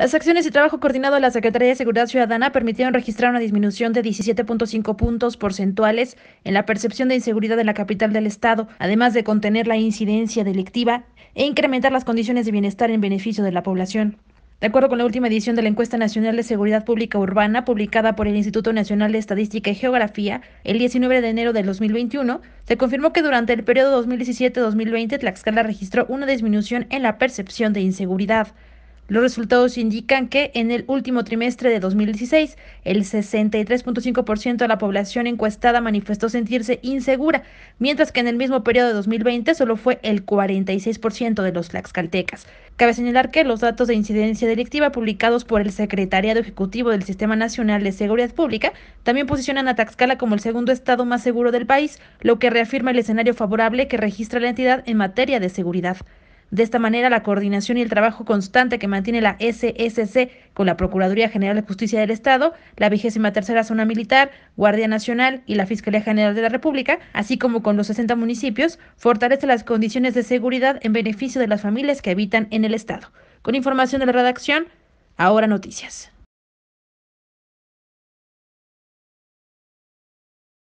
Las acciones y trabajo coordinado de la Secretaría de Seguridad Ciudadana permitieron registrar una disminución de 17.5 puntos porcentuales en la percepción de inseguridad en la capital del Estado, además de contener la incidencia delictiva e incrementar las condiciones de bienestar en beneficio de la población. De acuerdo con la última edición de la Encuesta Nacional de Seguridad Pública Urbana, publicada por el Instituto Nacional de Estadística y Geografía el 19 de enero de 2021, se confirmó que durante el periodo 2017-2020 Tlaxcala registró una disminución en la percepción de inseguridad. Los resultados indican que en el último trimestre de 2016, el 63.5% de la población encuestada manifestó sentirse insegura, mientras que en el mismo periodo de 2020 solo fue el 46% de los tlaxcaltecas. Cabe señalar que los datos de incidencia delictiva publicados por el Secretariado Ejecutivo del Sistema Nacional de Seguridad Pública también posicionan a Tlaxcala como el segundo estado más seguro del país, lo que reafirma el escenario favorable que registra la entidad en materia de seguridad. De esta manera, la coordinación y el trabajo constante que mantiene la SSC con la Procuraduría General de Justicia del Estado, la vigésima tercera Zona Militar, Guardia Nacional y la Fiscalía General de la República, así como con los 60 municipios, fortalece las condiciones de seguridad en beneficio de las familias que habitan en el Estado. Con información de la redacción, ahora noticias.